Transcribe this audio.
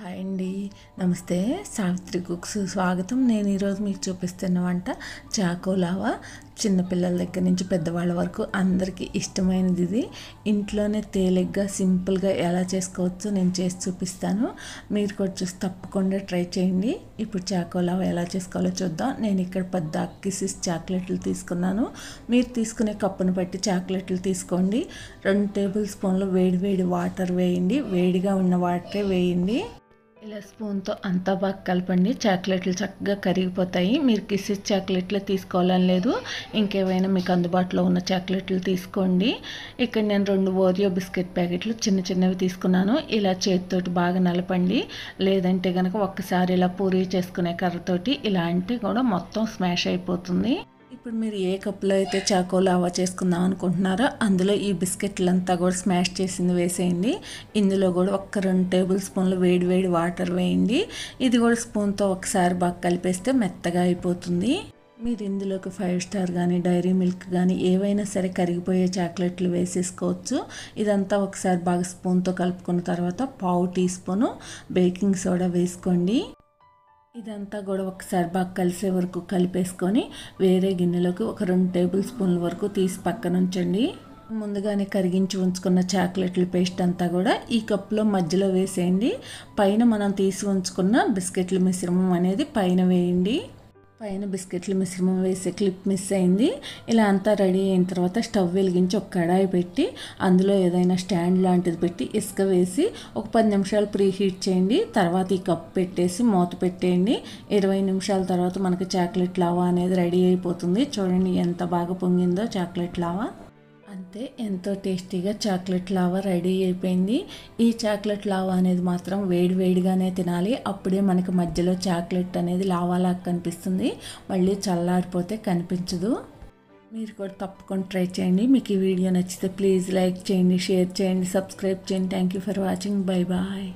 hi అండి నమస్తే Savitri cooks స్వాగతం నేను ఈరోజు మీకు చూపిస్తున్న వంట చాకోలావా చిన్నపిల్లల దగ్గర నుంచి పెద్దవాళ్ళ వరకు అందరికీ ఇష్టమైనది ఇది ఇంట్లోనే తేలిగ్గా సింపుల్గా ఎలా చేసుకోవచ్చో నేను చేసి చూపిస్తాను మీరు కూడా చూసి తప్పకుండా ట్రై చేయండి ఇప్పుడు చాకోలావా ఎలా చేసుకోవాలో చూద్దాం నేను ఇక్కడ పెద్ద అక్కిసిస్ చాక్లెట్లు తీసుకున్నాను మీరు తీసుకునే కప్పును బట్టి చాక్లెట్లు తీసుకోండి రెండు టేబుల్ స్పూన్లు వేడి వేడి వాటర్ వేయండి వేడిగా ఉన్న వాటరే వేయండి ఇలా స్పూన్తో అంతా బాగా కలపండి చాక్లెట్లు చక్కగా కరిగిపోతాయి మీరు కిసిస్ చాక్లెట్లు తీసుకోవాలని లేదు ఇంకేవైనా మీకు అందుబాటులో ఉన్న చాక్లెట్లు తీసుకోండి ఇక్కడ నేను రెండు ఓరియో బిస్కెట్ ప్యాకెట్లు చిన్న చిన్నవి తీసుకున్నాను ఇలా చేతితోటి బాగా నలపండి లేదంటే కనుక ఒక్కసారి ఇలా పూరి చేసుకునే కర్రతోటి ఇలా అంటే కూడా మొత్తం స్మాష్ అయిపోతుంది ఇప్పుడు మీరు ఏ కప్పులో అయితే చాకో లావా చేసుకుందాం అనుకుంటున్నారో అందులో ఈ బిస్కెట్లంతా కూడా స్మాష్ చేసింది వేసేయండి ఇందులో కూడా ఒక్క రెండు టేబుల్ స్పూన్లు వేడి వేడి వాటర్ వేయండి ఇది కూడా స్పూన్తో ఒకసారి బాగా కలిపేస్తే మెత్తగా అయిపోతుంది మీరు ఇందులోకి ఫైవ్ స్టార్ కానీ డైరీ మిల్క్ కానీ ఏవైనా సరే కరిగిపోయే చాక్లెట్లు వేసేసుకోవచ్చు ఇదంతా ఒకసారి బాగా స్పూన్తో కలుపుకున్న తర్వాత పావు టీ స్పూను బేకింగ్ సోడా వేసుకోండి ఇదంతా కూడా ఒకసారి బాగా కలిసే వరకు కలిపేసుకొని వేరే గిన్నెలోకి ఒక రెండు టేబుల్ స్పూన్ల వరకు తీసి పక్కన ఉంచండి ముందుగానే కరిగించి ఉంచుకున్న చాక్లెట్ల పేస్ట్ అంతా కూడా ఈ కప్లో మధ్యలో వేసేయండి పైన మనం తీసి ఉంచుకున్న బిస్కెట్ల మిశ్రమం అనేది పైన వేయండి పైన బిస్కెట్లు మిశ్రమం వేసే క్లిప్ మిస్ అయింది ఇలా అంతా రెడీ అయిన తర్వాత స్టవ్ వెలిగించి ఒక కడాయి పెట్టి అందులో ఏదైనా స్టాండ్ లాంటిది పెట్టి ఇసుక వేసి ఒక పది నిమిషాలు ప్రీ హీట్ చేయండి తర్వాత ఈ కప్ పెట్టేసి మూత పెట్టేయండి ఇరవై నిమిషాల తర్వాత మనకి చాక్లెట్ లావా అనేది రెడీ అయిపోతుంది చూడండి ఎంత బాగా పొంగిందో చాక్లెట్ లావా అంతే ఎంతో టేస్టీగా చాక్లెట్ లావా రెడీ అయిపోయింది ఈ చాక్లెట్ లావా అనేది మాత్రం వేడి వేడిగానే తినాలి అప్పుడే మనకి మధ్యలో చాక్లెట్ అనేది లాగా కనిపిస్తుంది మళ్ళీ చల్లారిపోతే కనిపించదు మీరు కూడా తప్పకుండా ట్రై చేయండి మీకు ఈ వీడియో నచ్చితే ప్లీజ్ లైక్ చేయండి షేర్ చేయండి సబ్స్క్రైబ్ చేయండి thank you for watching bye bye